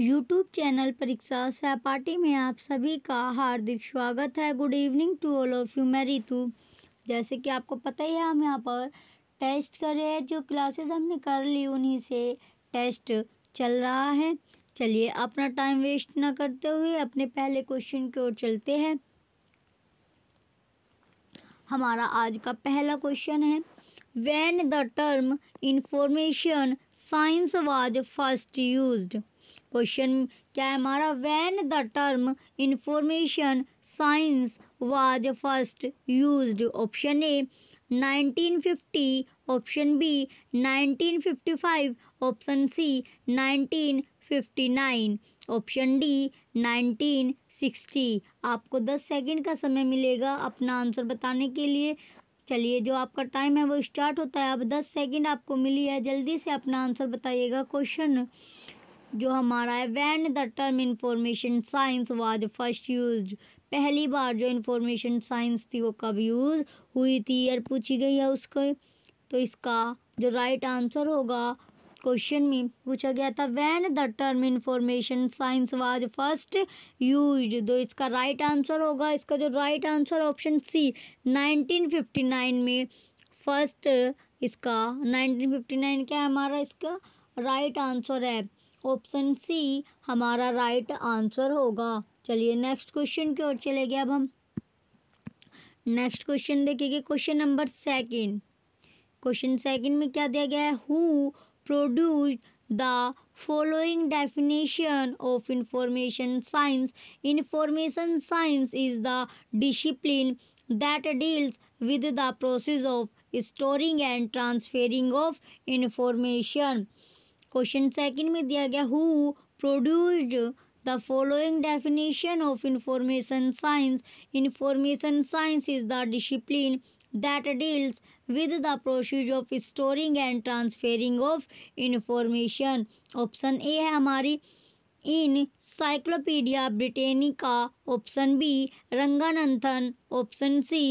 YouTube channel परीक्षा सहपाठी में आप सभी का हार्दिक स्वागत है good evening to all of you मैं रितु जैसे कि आपको पता ही है हम यहाँ पर टेस्ट कर रहे हैं जो क्लासेस हमने कर ली उन्हीं से टेस्ट चल रहा है चलिए अपना टाइम वेस्ट ना करते हुए अपने पहले क्वेश्चन की ओर चलते हैं हमारा आज का पहला क्वेश्चन है when the term information science was first used question क्या है हमारा when the term information science was first used option A 1950 option B 1955 option C 1959 option D 1960 आपको 10 सेकंड का समय मिलेगा अपना आंसर बताने के लिए चलिए जो आपका टाइम है वो स्टार्ट होता है अब 10 सेकंड आपको मिली है जल्दी से अपना आंसर बताइएगा क्वेश्चन जो हमारा है when the term information science was first use पहली बार जो इंफॉर्मेशन साइंस थी वो कब यूज़ हुई थी यार पूछी गई है उसको तो इसका जो राइट आंसर होगा क्वेश्चन में पूछा गया था when the term information science was first use तो इसका राइट right आंसर होगा इसका जो राइट आंसर ऑप्शन सी 1959 में फर्स्ट इसका 1959 क्या हमारा इसका राइट right आंसर है ऑप्शन सी हमारा राइट आंसर होगा चलिए नेक्स्ट क्वेश्चन की ओर चले गए अब हम नेक्स्ट क्वेश्चन देखेंगे question number second question second में क्या दिया गया है who produce the following definition of information science information science is the discipline that deals with the process of storing and transferring of information question second में दिया गया who produced the following definition of information science information science is the discipline that deals with the process of storing and transferring of information option A है हमारी encyclopedia Britannica option B Ranganathan option C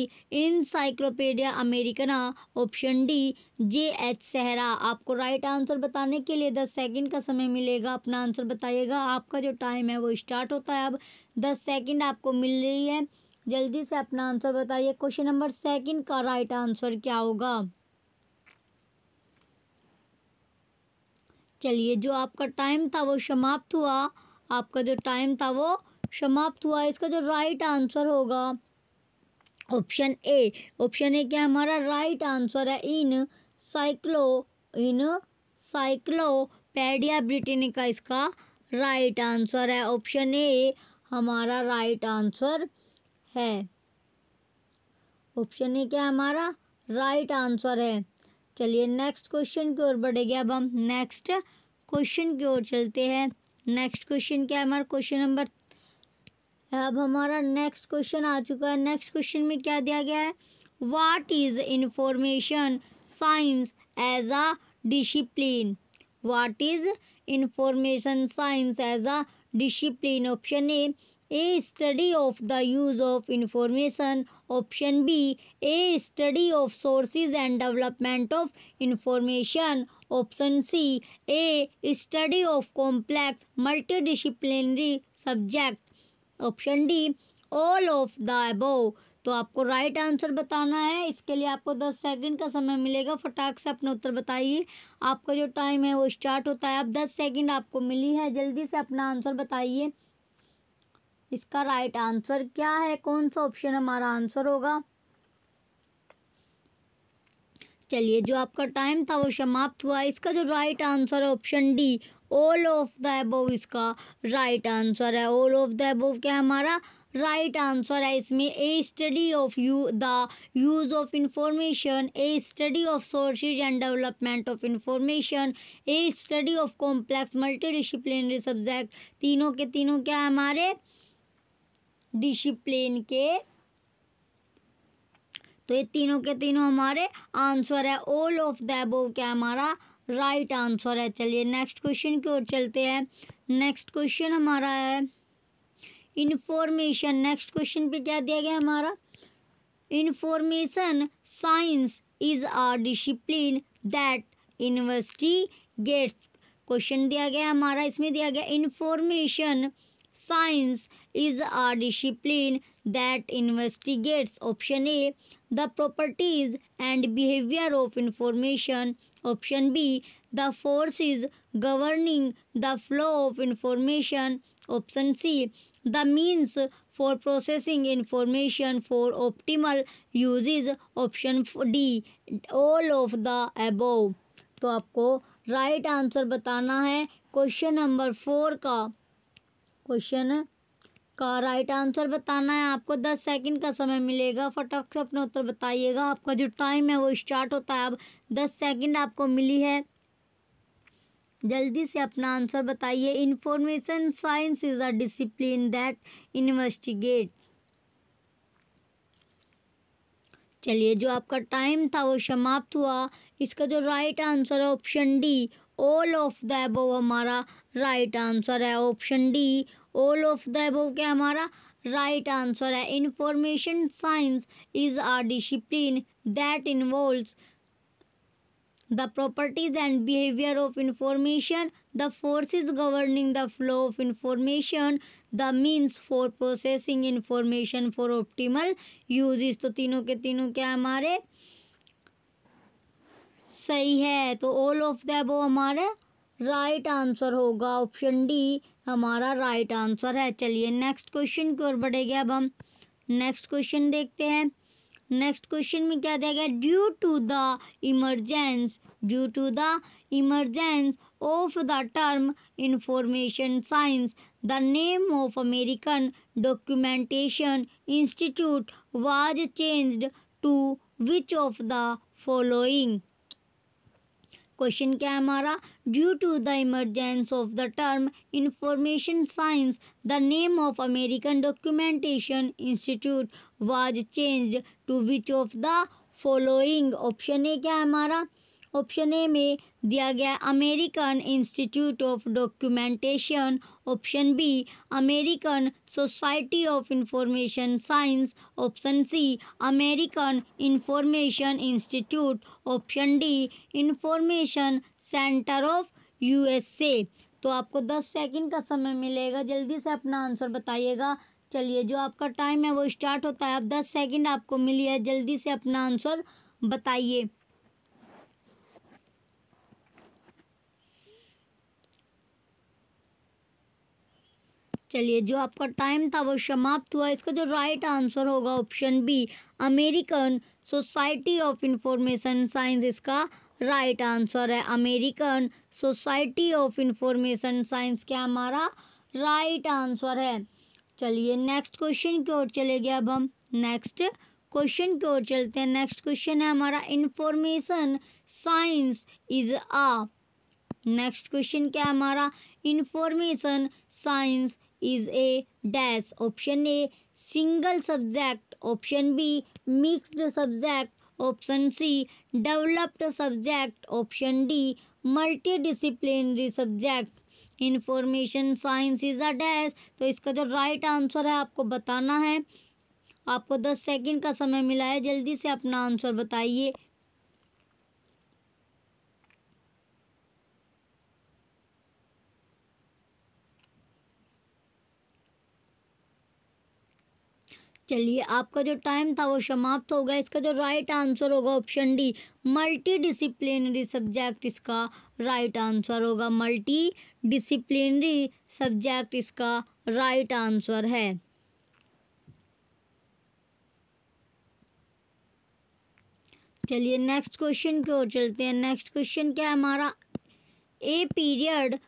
encyclopedia Americana option D J H Shera आपको right answer बताने के लिए दस second का समय मिलेगा अपना आंसर बताइएगा आपका जो टाइम है वो स्टार्ट होता है अब दस सेकंड आपको मिल रही है जल्दी से अपना आंसर बताइए क्वेश्चन नंबर सेकंड का राइट आंसर क्या होगा चलिए जो आपका टाइम था वो समाप्त हुआ आपका जो टाइम था वो समाप्त हुआ इसका जो राइट आंसर होगा ऑप्शन ए ऑप्शन ए क्या हमारा राइट आंसर है encyclo encyclopedia Britannica इसका राइट आंसर है ऑप्शन ए हमारा राइट आंसर है ऑप्शन ए क्या हमारा राइट आंसर है चलिए नेक्स्ट क्वेश्चन की ओर बढ़ेंगे अब हम नेक्स्ट क्वेश्चन की ओर चलते हैं नेक्स्ट क्वेश्चन क्या है हमारा क्वेश्चन नंबर अब हमारा नेक्स्ट क्वेश्चन आ चुका है नेक्स्ट क्वेश्चन में क्या दिया गया है what is information science as a discipline what is information science as a discipline option A a study of the use of information option B a study of sources and development of information option C a study of complex multidisciplinary subject option D all of the above तो आपको right right answer बताना है इसके लिए आपको दस second का समय मिलेगा फटाक से अपना उत्तर बताइए आपका जो टाइम है वो स्टार्ट होता है अब दस सेकंड आपको मिली है जल्दी से अपना आंसर बताइए इसका राइट आंसर क्या है कौन सा ऑप्शन हमारा आंसर होगा चलिए जो आपका टाइम था वो समाप्त हुआ इसका जो राइट आंसर है option D all of the above इसका राइट आंसर है ऑल ऑफ द एबोव क्या हमारा राइट आंसर है इसमें a study of you the use of information a study of sources and development of information a study of complex multi disciplinary subject तीनों के तीनों क्या हमारे डिसिप्लिन के तो ये तीनों के तीनों हमारे आंसर है ऑल ऑफ द अबोव क्या हमारा राइट आंसर है चलिए नेक्स्ट क्वेश्चन की ओर चलते हैं नेक्स्ट क्वेश्चन हमारा है इन्फॉर्मेशन नेक्स्ट क्वेश्चन पे क्या दिया गया हमारा information science is a discipline that university gets question दिया गया हमारा इसमें दिया गया information science is a discipline that investigates option A the properties and behavior of information option B the forces governing the flow of information option C the means for processing information for optimal uses option D all of the above तो आपको right right answer बताना है question number four का question का right answer बताना है आपको दस सेकंड का समय मिलेगा फटाफट से अपना उत्तर बताइएगा आपका जो टाइम है वो स्टार्ट होता है अब दस सेकंड आपको मिली है जल्दी से अपना आंसर बताइए information science is a discipline that investigates चलिए जो आपका टाइम था वो समाप्त हुआ इसका जो राइट आंसर है option D all of the above हमारा राइट आंसर है option D all of the above क्या हमारा राइट आंसर है information science is a discipline that involve the properties and behaviour of information the forces governing the flow of information the means for processing information for optimal uses तो तीनों के तीनों क्या हमारे सही है तो ऑल ऑफ द अबोव हमारे राइट आंसर होगा ऑप्शन डी हमारा राइट आंसर है चलिए नेक्स्ट क्वेश्चन की ओर बढ़ेंगे अब हम नेक्स्ट क्वेश्चन देखते हैं नेक्स्ट क्वेश्चन में क्या दिया गया due to the emergence due to the emergence of the term information science the name of American documentation institute was changed to which of the following question क्या है हमारा due to the emergence of the term information science the name of American documentation institute was change to which of the following option A क्या है हमारा option A में दिया गया American institute of documentation option B American society of information science option C American information institute option D information centre of USA तो आपको दस second का समय मिलेगा जल्दी से अपना आंसर बताइएगा चलिए जो आपका टाइम है वो स्टार्ट होता है अब दस सेकेंड आपको मिली है जल्दी से अपना आंसर बताइए चलिए जो आपका टाइम था वो समाप्त हुआ इसका जो राइट आंसर होगा option B American society of information science इसका राइट आंसर है American society of information science क्या हमारा राइट आंसर है चलिए नेक्स्ट क्वेश्चन की ओर चले गए अब हम नेक्स्ट क्वेश्चन की ओर चलते हैं नेक्स्ट क्वेश्चन है हमारा information science is a next question क्या है हमारा information science is a dash option A single subject option B mixed subject option C developed subject option D multi disciplinary subject information science is a dash तो इसका जो right answer है आपको बताना है आपको दस सेकंड का समय मिला है जल्दी से अपना आंसर बताइए चलिए आपका जो टाइम था वो समाप्त होगा इसका जो राइट आंसर होगा option D multi disciplinary subject इसका राइट आंसर होगा मल्टी डिसिप्लिनरी सब्जेक्ट इसका राइट आंसर है चलिए नेक्स्ट क्वेश्चन की ओर चलते हैं नेक्स्ट क्वेश्चन क्या है हमारा a period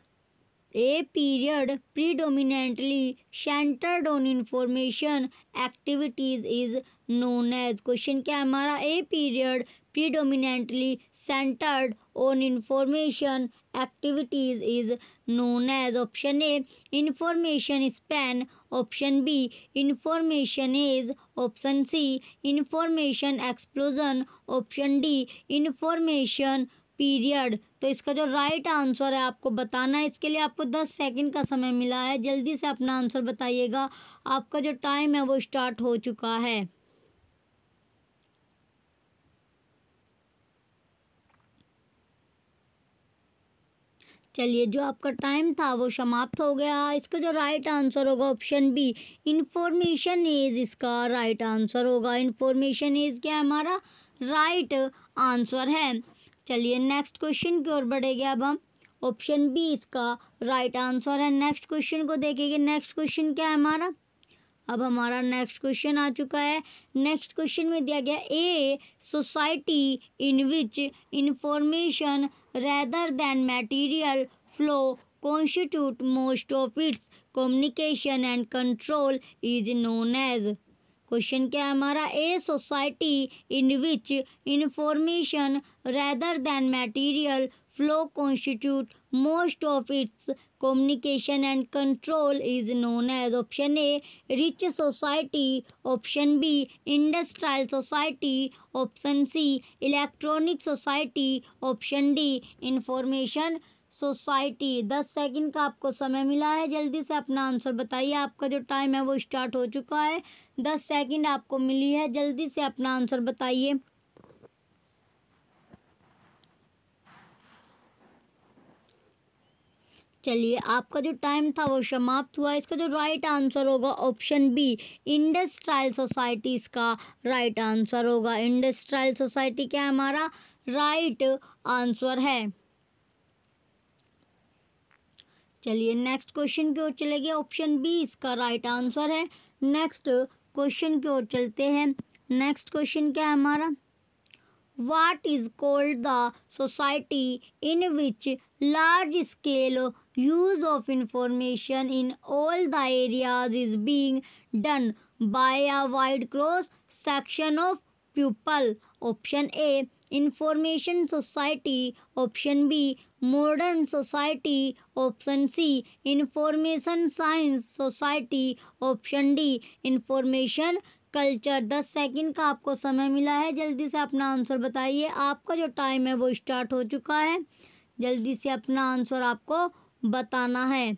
A period predominantly centered on information activities is known as Question: क्या है हमारा A period predominantly centered on information activities is known as option A information span option B information is option C information explosion option D information period तो इसका जो right answer है आपको बताना है इसके लिए आपको दस सेकंड का समय मिला है जल्दी से अपना आंसर बताइएगा आपका जो टाइम है वो स्टार्ट हो चुका है चलिए जो आपका टाइम था वो समाप्त हो गया इसका जो राइट आंसर होगा ऑप्शन बी इन्फॉर्मेशन इज इसका राइट आंसर होगा इन्फॉर्मेशन इज क्या हमारा राइट आंसर है चलिए नेक्स्ट क्वेश्चन की ओर बढ़ेंगे अब हम ऑप्शन बी इसका राइट आंसर है नेक्स्ट क्वेश्चन को देखेंगे नेक्स्ट क्वेश्चन क्या है हमारा अब हमारा नेक्स्ट क्वेश्चन आ चुका है नेक्स्ट क्वेश्चन में दिया गया a society in which information rather than material flow constitute most of its communication and control is known as question क्या है हमारा a society in which information rather than material flow constitute most of its communication and control is known as option A rich society option B industrial society option C electronic society option D information society दस second का आपको समय मिला है जल्दी से अपना answer बताइए आपका जो टाइम है वो स्टार्ट हो चुका है दस सेकंड आपको मिली है जल्दी से अपना आंसर बताइए चलिए आपका जो टाइम था वो समाप्त हुआ इसका जो राइट आंसर होगा ऑप्शन बी इंडस्ट्रियल सोसाइटी इसका राइट आंसर होगा इंडस्ट्रियल सोसाइटी क्या हमारा राइट आंसर है चलिए नेक्स्ट क्वेश्चन की ओर चले गए ऑप्शन बी इसका राइट आंसर है नेक्स्ट क्वेश्चन की ओर चलते हैं नेक्स्ट क्वेश्चन क्या है हमारा what is called the society in which large scale use of information in all the areas is being done by a wide cross section of people option A information society option B modern society option C information science society option D information culture दस second का आपको समय मिला है जल्दी से अपना answer बताइए आपका जो टाइम है वो स्टार्ट हो चुका है जल्दी से अपना आंसर आपको बताना है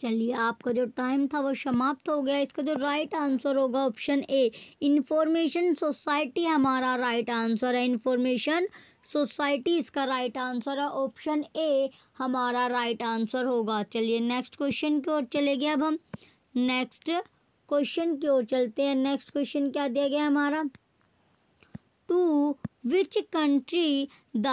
चलिए आपका जो टाइम था वो समाप्त हो गया इसका जो राइट आंसर होगा ऑप्शन ए इंफॉर्मेशन सोसाइटी हमारा राइट आंसर है इंफॉर्मेशन सोसाइटी इसका राइट आंसर है ऑप्शन ए हमारा राइट आंसर होगा चलिए नेक्स्ट क्वेश्चन की ओर चले गए अब हम नेक्स्ट क्वेश्चन की ओर चलते हैं नेक्स्ट क्वेश्चन क्या दिया गया हमारा to which country the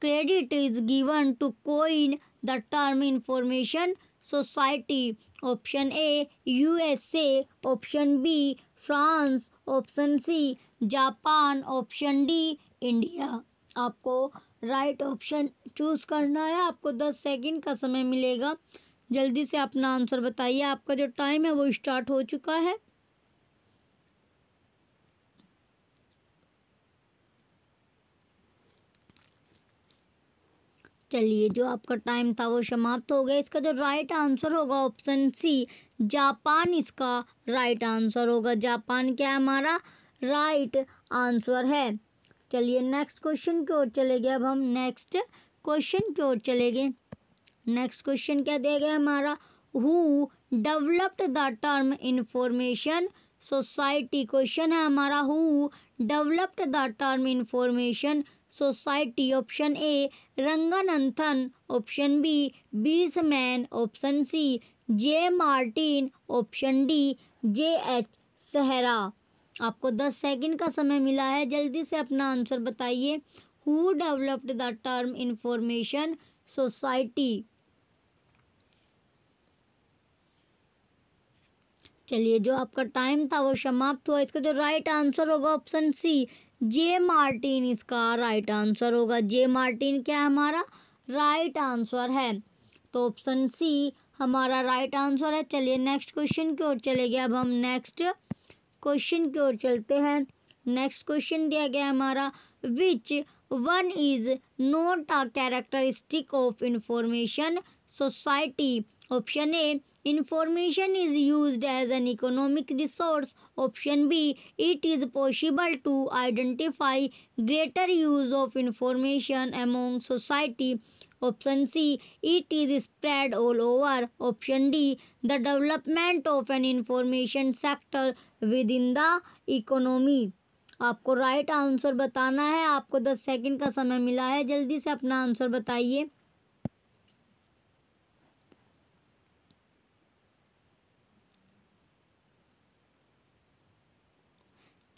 credit is given to coin the term information society option A USA option B France option C Japan option D India आपको राइट ऑप्शन चूज़ करना है आपको दस सेकंड का समय मिलेगा जल्दी से अपना आंसर बताइए आपका जो टाइम है वो स्टार्ट हो चुका है चलिए जो आपका टाइम था वो समाप्त हो गया इसका जो राइट आंसर होगा ऑप्शन सी जापान इसका राइट आंसर होगा जापान क्या है हमारा राइट आंसर है चलिए नेक्स्ट क्वेश्चन की ओर चले गए अब हम नेक्स्ट क्वेश्चन की ओर चले गए नेक्स्ट क्वेश्चन क्या दिया गया हमारा who developed the term information society question है हमारा who developed the term information society option A Ranganathan option B Beesman option C J Martin option D J H Shera आपको दस सेकंड का समय मिला है जल्दी से अपना आंसर बताइए who developed the term information society चलिए जो आपका टाइम था वो समाप्त हुआ इसका जो राइट आंसर होगा ऑप्शन सी जे मार्टिन इसका राइट आंसर होगा जे मार्टिन क्या है हमारा राइट आंसर है तो ऑप्शन सी हमारा राइट आंसर है चलिए नेक्स्ट क्वेश्चन की ओर चले गए अब हम नेक्स्ट क्वेश्चन की ओर चलते हैं नेक्स्ट क्वेश्चन दिया गया हमारा which one is not a characteristic of information society option A Information is used as an economic resource. Option B. It is possible to identify greater use of information among society. Option C. It is spread all over. Option D. The development of an information sector within the economy. आपको right right answer बताना है आपको दस second का समय मिला है जल्दी से अपना आंसर बताइए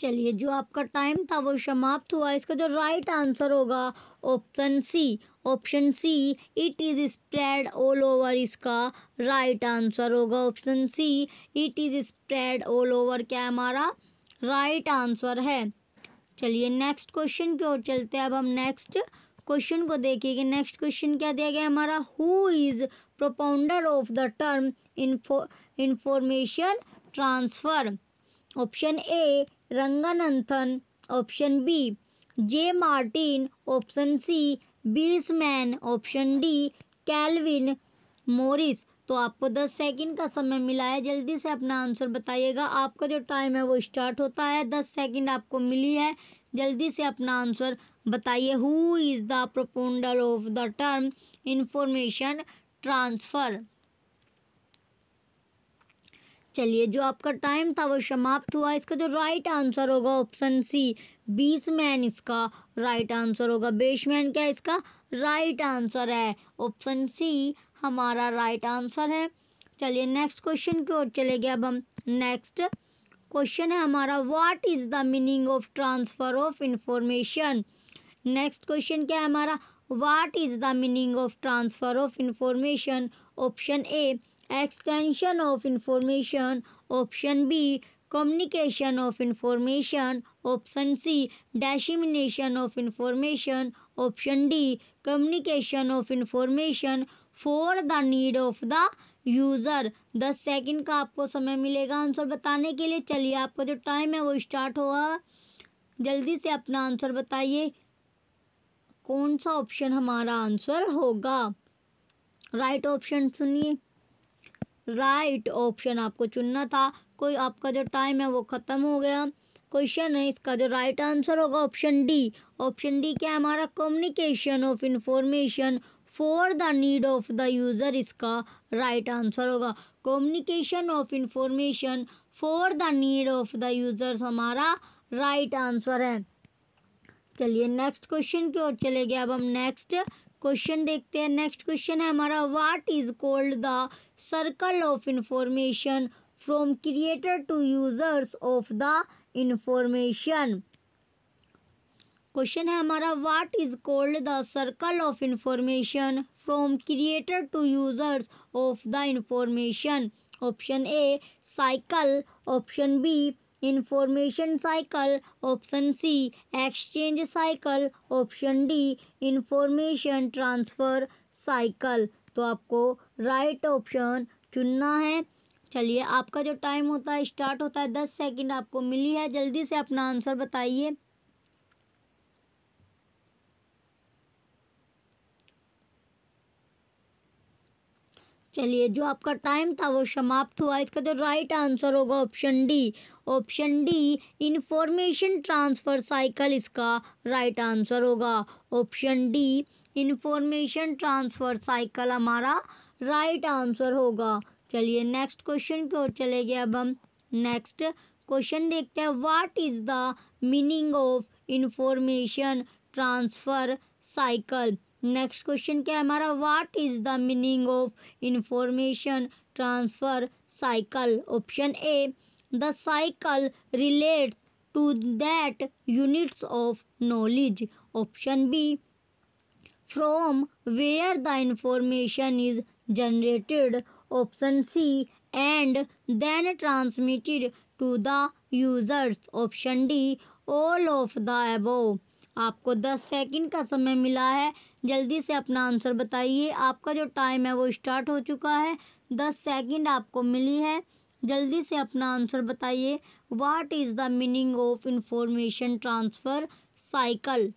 चलिए जो आपका टाइम था वो समाप्त हुआ इसका जो राइट आंसर होगा option C option C it is spread all over इसका राइट आंसर होगा option C it is spread all over क्या हमारा राइट आंसर है चलिए नेक्स्ट क्वेश्चन की ओर चलते हैं अब हम नेक्स्ट क्वेश्चन को देखिए कि नेक्स्ट क्वेश्चन क्या दिया गया हमारा who is propounder of the term information transfer option A Ranganathan option B J Martin option C Bilsman option D Calvin Morris तो आपको दस सेकंड का समय मिला है जल्दी से अपना आंसर बताइएगा आपका जो टाइम है वो स्टार्ट होता है दस सेकंड आपको मिली है जल्दी से अपना आंसर बताइए who is the propounder of the term information transfer चलिए जो आपका टाइम था वो समाप्त हुआ इसका जो राइट आंसर होगा ऑप्शन सी बीसमैन इसका राइट आंसर होगा बेसमैन क्या इसका राइट आंसर है ऑप्शन सी हमारा राइट आंसर है चलिए नेक्स्ट क्वेश्चन की ओर चले गए अब हम नेक्स्ट क्वेश्चन है हमारा what is the meaning of transfer of information next question क्या है हमारा what is the meaning of transfer of information option A extension of information option B communication of information option C dissemination of information option D communication of information for the need of the user दस second का आपको समय मिलेगा answer बताने के लिए चलिए आपका जो टाइम है वो स्टार्ट हुआ जल्दी से अपना आंसर बताइए कौन सा ऑप्शन हमारा आंसर होगा राइट ऑप्शन सुनिए राइट ऑप्शन आपको चुनना था कोई आपका जो टाइम है वो ख़त्म हो गया क्वेश्चन है इसका जो राइट आंसर होगा ऑप्शन डी ऑप्शन डी क्या है हमारा communication of information for the need of the user इसका राइट आंसर होगा communication of information for the need of the users हमारा राइट आंसर है चलिए नेक्स्ट क्वेश्चन की ओर चले गए अब हम नेक्स्ट क्वेश्चन देखते हैं नेक्स्ट क्वेश्चन है हमारा what is called the circle of information from creator to users of the information question है हमारा what is called the circle of information from creator to users of the information option A cycle option B information cycle option C exchange cycle option D information transfer cycle तो आपको right option चुनना है चलिए आपका जो time होता है start होता है दस सेकंड आपको मिली है जल्दी से अपना आंसर बताइए चलिए जो आपका टाइम था वो समाप्त हुआ इसका जो राइट आंसर होगा option D option D information transfer cycle इसका राइट आंसर होगा option D information transfer cycle हमारा राइट आंसर होगा चलिए नेक्स्ट क्वेश्चन की ओर चले गए अब हम नेक्स्ट क्वेश्चन देखते हैं what is the meaning of information transfer cycle next question क्या है हमारा what is the meaning of information transfer cycle option A the cycle relates to that units of knowledge option B from where the information is generated option C and then transmitted to the users option D all of the above आपको दस second का समय मिला है जल्दी से अपना answer बताइए आपका जो टाइम है वो स्टार्ट हो चुका है दस सेकंड आपको मिली है जल्दी से अपना आंसर बताइए what is the meaning of information transfer cycle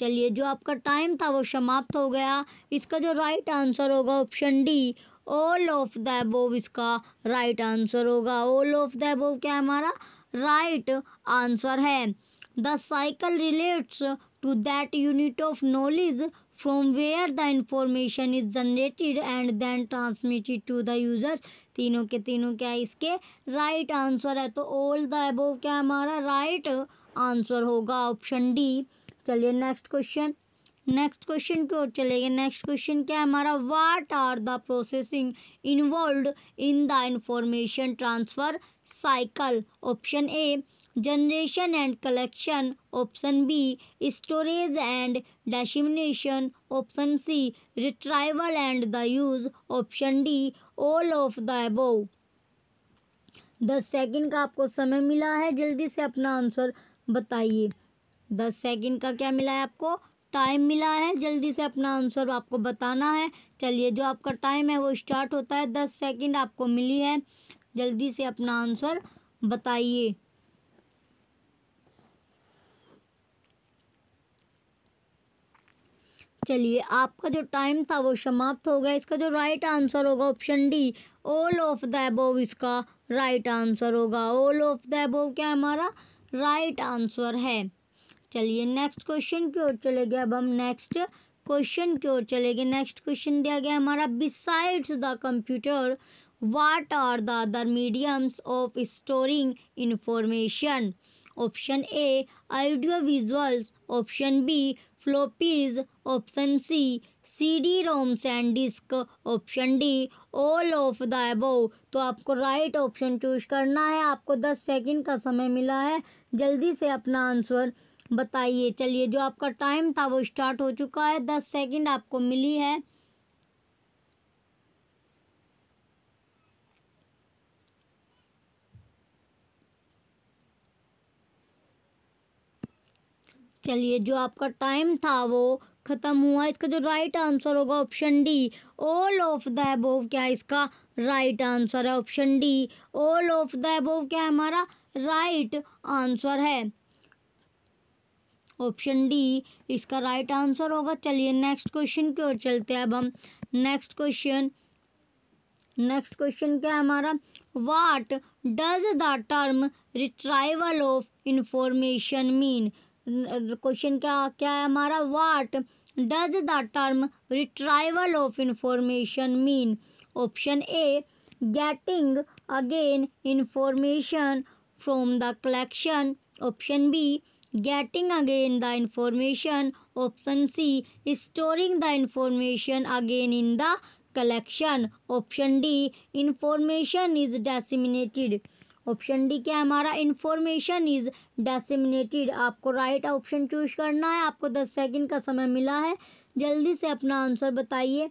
चलिए जो आपका टाइम था वो समाप्त हो गया इसका जो राइट आंसर होगा option D all of the above इसका राइट आंसर होगा ऑल ऑफ द एबोव क्या है हमारा राइट आंसर है the cycle relates to that unit of knowledge from where the information is generated and then transmitted to the user तीनों के तीनों क्या इसके right answer है तो all the above क्या हमारा right answer होगा option D चलिए next question नेक्स्ट क्वेश्चन की ओर चलेंगे नेक्स्ट क्वेश्चन क्या है हमारा what are the processing involve in the information transfer cycle option A generation and collection option B storage and dissemination option C retrieval and the use option D all of the above दस second का आपको समय मिला है जल्दी से अपना answer बताइए दस सेकंड का क्या मिला है आपको टाइम मिला है जल्दी से अपना आंसर आपको बताना है चलिए जो आपका टाइम है वो स्टार्ट होता है दस सेकंड आपको मिली है जल्दी से अपना आंसर बताइए चलिए आपका जो टाइम था वो समाप्त हो गया इसका जो राइट आंसर होगा option D all of the above इसका राइट आंसर होगा ऑल ऑफ द एबोव क्या हमारा राइट आंसर है चलिए नेक्स्ट क्वेश्चन की ओर चले गए अब हम नेक्स्ट क्वेश्चन की ओर चले गए नेक्स्ट क्वेश्चन दिया गया हमारा besides the computer what are the other mediums of storing information option A audio visuals option B floppies option C C D ROMs and disc option D all of the above तो आपको right option choose करना है आपको दस second का समय मिला है जल्दी से अपना आंसर बताइए चलिए जो आपका टाइम था वो स्टार्ट हो चुका है दस सेकंड आपको मिली है चलिए जो आपका टाइम था वो ख़त्म हुआ इसका जो राइट आंसर होगा option D all of the above क्या है इसका राइट आंसर है option D all of the above क्या है हमारा राइट आंसर है ऑप्शन डी इसका राइट आंसर होगा चलिए नेक्स्ट क्वेश्चन की ओर चलते हैं अब हम नेक्स्ट क्वेश्चन नेक्स्ट क्वेश्चन क्या है हमारा what does the term retrieval of information mean question क्या क्या है हमारा what does the term retrieval of information mean option A getting again information from the collection option B getting again the information option C storing the information again in the collection option D information is disseminated option D क्या है हमारा information is डेसिमिनेटेड आपको right option choose करना है आपको दस second का समय मिला है जल्दी से अपना आंसर बताइए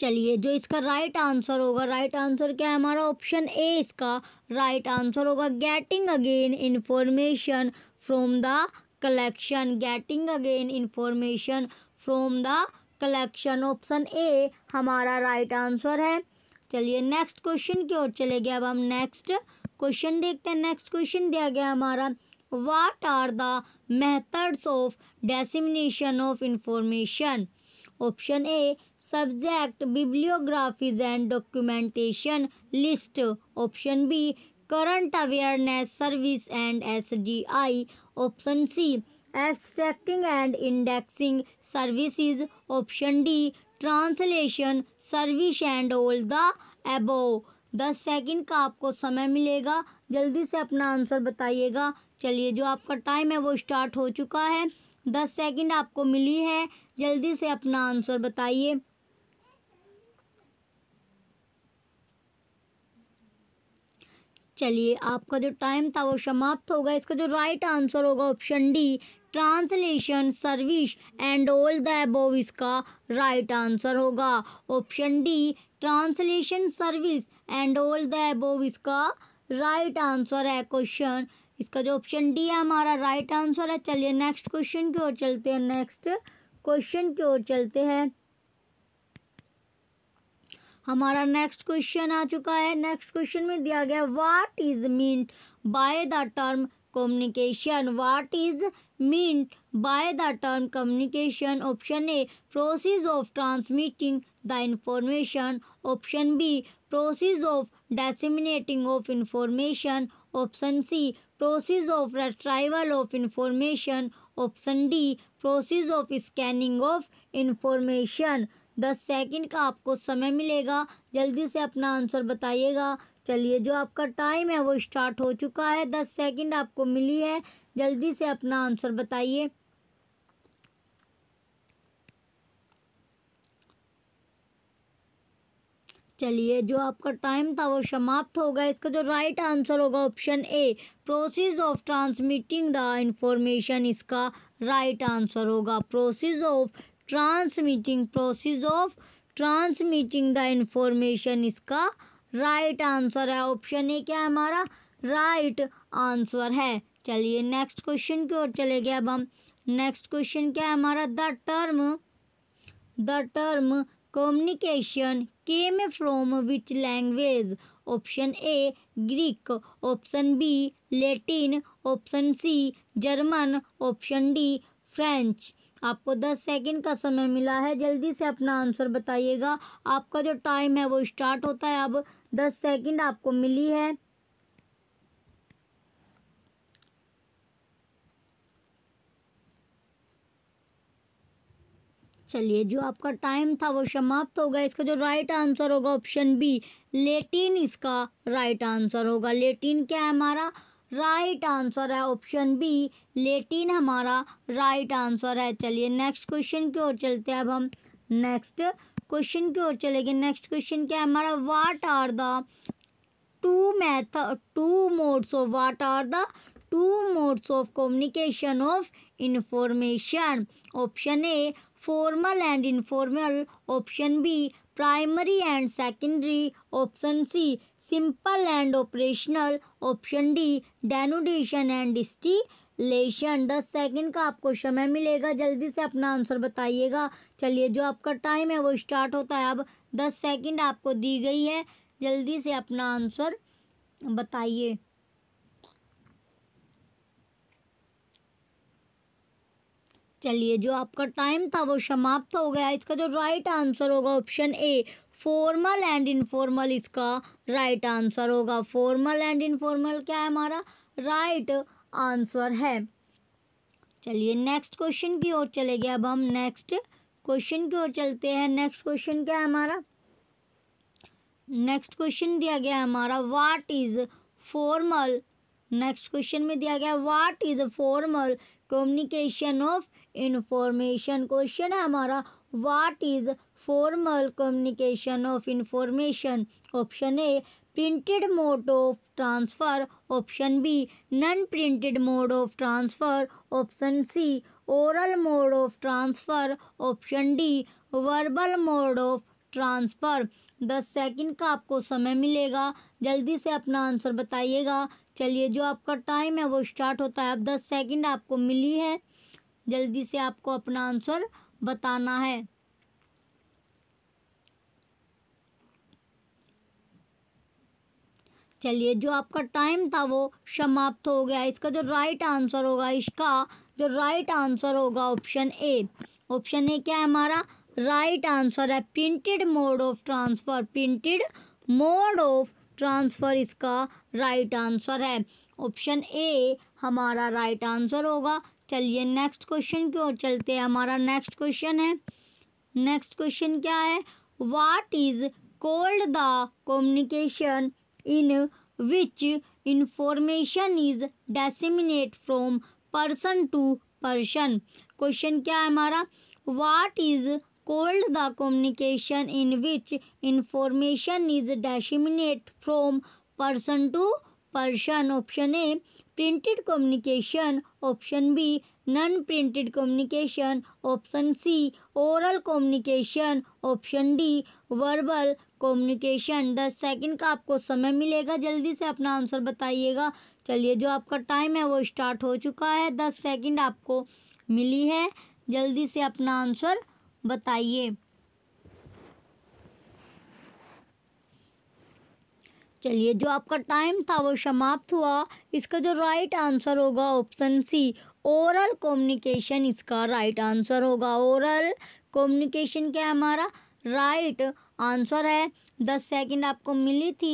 चलिए जो इसका राइट आंसर होगा राइट आंसर क्या है हमारा ऑप्शन ए इसका राइट आंसर होगा getting again information from the collection getting again information from the collection option A हमारा राइट आंसर है चलिए नेक्स्ट क्वेश्चन की ओर चले गए अब हम नेक्स्ट क्वेश्चन देखते हैं नेक्स्ट क्वेश्चन दिया गया हमारा what are the methods of dissemination of information option A subject bibliographies and documentation list option B current awareness service and S D I option C abstracting and indexing services option D translation service and all the above दस second का आपको समय मिलेगा जल्दी से अपना answer बताइएगा चलिए जो आपका टाइम है वो स्टार्ट हो चुका है दस सेकंड आपको मिली है जल्दी से अपना आंसर बताइए चलिए आपका जो टाइम था वो समाप्त होगा इसका जो राइट आंसर होगा option D translation service and all the above इसका राइट आंसर होगा option D translation service and all the above इसका राइट आंसर है क्वेश्चन इसका जो ऑप्शन डी है हमारा राइट आंसर है चलिए नेक्स्ट क्वेश्चन की ओर चलते हैं नेक्स्ट क्वेश्चन की ओर चलते हैं हमारा नेक्स्ट क्वेश्चन आ चुका है नेक्स्ट क्वेश्चन में दिया गया what is mean by the term communication what is meant by the term communication option a process of transmitting the information option b process of disseminating of information option c process of retrieval of information option d process of scanning of information दस second का आपको समय मिलेगा जल्दी से अपना answer बताइएगा चलिए जो आपका टाइम है वो स्टार्ट हो चुका है दस सेकंड आपको मिली है जल्दी से अपना आंसर बताइए चलिए जो आपका टाइम था वो समाप्त होगा इसका जो राइट आंसर होगा option A process of transmitting the information इसका राइट आंसर होगा process of transmitting process of transmitting the information इसका राइट आंसर है ऑप्शन ए क्या है हमारा राइट आंसर है चलिए नेक्स्ट क्वेश्चन की ओर चले गए अब हम नेक्स्ट क्वेश्चन क्या है हमारा the term the term communication came from which language option A Greek option B Latin option C German option D French आपको दस सेकंड का समय मिला है जल्दी से अपना आंसर बताइएगा आपका जो टाइम है वो स्टार्ट होता है अब दस सेकंड आपको मिली है चलिए जो आपका टाइम था वो समाप्त होगा इसका जो राइट आंसर होगा ऑप्शन बी लेटिन इसका राइट आंसर होगा लेटिन क्या है हमारा राइट आंसर है ऑप्शन बी लेटिन हमारा राइट आंसर है चलिए नेक्स्ट क्वेश्चन की ओर चलते हैं अब हम नेक्स्ट क्वेश्चन की ओर चलेंगे नेक्स्ट क्वेश्चन क्या है हमारा what are the two math two modes of what are the two modes of communication of information option A formal and informal option B primary and secondary option C simple and operational option D denotation and distillation दस second का आपको समय मिलेगा जल्दी से अपना answer बताइएगा चलिए जो आपका टाइम है वो स्टार्ट होता है अब दस सेकंड आपको दी गई है जल्दी से अपना आंसर बताइए चलिए जो आपका टाइम था वो समाप्त हो गया इसका जो राइट आंसर होगा option A formal and informal इसका राइट आंसर होगा फॉर्मल एंड इनफॉर्मल क्या है हमारा राइट आंसर है चलिए नेक्स्ट क्वेश्चन की ओर चले गए अब हम नेक्स्ट क्वेश्चन की ओर चलते हैं नेक्स्ट क्वेश्चन क्या है हमारा नेक्स्ट क्वेश्चन दिया गया है हमारा what is formal next question में दिया गया what is formal communication of information question है हमारा what is formal communication of information option A printed mode of transfer option B non printed mode of transfer option C oral mode of transfer option D verbal mode of transfer दस second का आपको समय मिलेगा जल्दी से अपना answer बताइएगा चलिए जो आपका टाइम है वो स्टार्ट होता है अब दस सेकंड आपको मिली है जल्दी से आपको अपना आंसर बताना है चलिए जो आपका टाइम था वो समाप्त हो गया इसका जो राइट आंसर होगा इसका जो राइट आंसर होगा ऑप्शन ए ऑप्शन ए क्या है हमारा राइट आंसर है printed mode of transfer printed mode of transfer इसका राइट आंसर है ऑप्शन ए हमारा राइट आंसर होगा चलिए नेक्स्ट क्वेश्चन की ओर चलते हैं हमारा नेक्स्ट क्वेश्चन है नेक्स्ट क्वेश्चन क्या है what is called the communication in which information is disseminate from person to person question क्या है हमारा what is called the communication in which information is disseminate from person to person option A printed communication option B non printed communication option C oral communication option D verbal communication दस second का आपको समय मिलेगा जल्दी से अपना answer बताइएगा चलिए जो आपका टाइम है वो स्टार्ट हो चुका है दस सेकंड आपको मिली है जल्दी से अपना आंसर बताइए चलिए जो आपका टाइम था वो समाप्त हुआ इसका जो राइट आंसर होगा ऑप्शन सी ओरल कम्युनिकेशन इसका राइट आंसर होगा ओरल कम्युनिकेशन क्या है हमारा राइट आंसर है दस सेकंड आपको मिली थी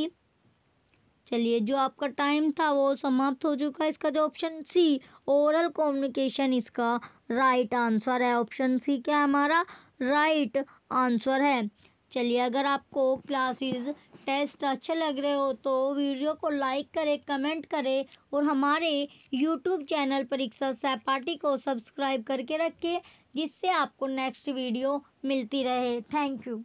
चलिए जो आपका टाइम था वो समाप्त हो चुका है इसका जो ऑप्शन सी ओरल कम्युनिकेशन इसका राइट आंसर है ऑप्शन सी क्या हमारा राइट आंसर है चलिए अगर आपको क्लासेस टेस्ट अच्छे लग रहे हो तो वीडियो को लाइक करें कमेंट करें और हमारे यूट्यूब चैनल परीक्षा सहपाठी को सब्सक्राइब करके रखें जिससे आपको नेक्स्ट वीडियो मिलती रहे थैंक यू